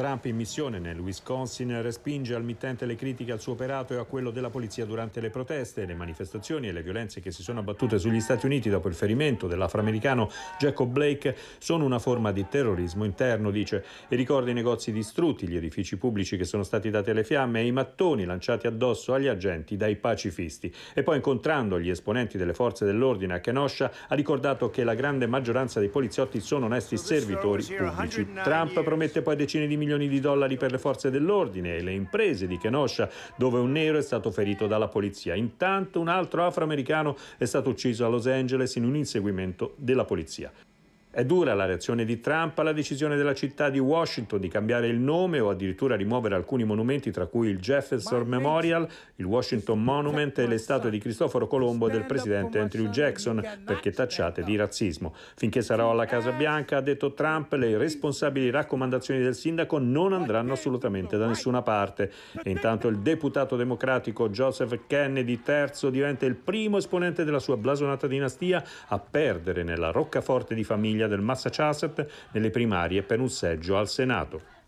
Trump in missione nel Wisconsin respinge al mittente le critiche al suo operato e a quello della polizia durante le proteste, le manifestazioni e le violenze che si sono abbattute sugli Stati Uniti dopo il ferimento dell'afroamericano Jacob Blake sono una forma di terrorismo interno, dice, e ricorda i negozi distrutti, gli edifici pubblici che sono stati dati alle fiamme e i mattoni lanciati addosso agli agenti dai pacifisti. E poi incontrando gli esponenti delle forze dell'ordine a Kenosha ha ricordato che la grande maggioranza dei poliziotti sono onesti servitori pubblici. Trump promette poi decine di milioni milioni di dollari per le forze dell'ordine e le imprese di Kenosha, dove un nero è stato ferito dalla polizia. Intanto un altro afroamericano è stato ucciso a Los Angeles in un inseguimento della polizia. È dura la reazione di Trump alla decisione della città di Washington di cambiare il nome o addirittura rimuovere alcuni monumenti, tra cui il Jefferson Memorial, il Washington Monument e le statue di Cristoforo Colombo e del presidente Andrew Jackson, perché tacciate di razzismo. Finché sarò alla Casa eh. Bianca, ha detto Trump, le responsabili raccomandazioni del sindaco non andranno assolutamente da nessuna parte. E intanto il deputato democratico Joseph Kennedy III diventa il primo esponente della sua blasonata dinastia a perdere nella roccaforte di famiglia famiglia del Massachusetts nelle primarie per un seggio al Senato.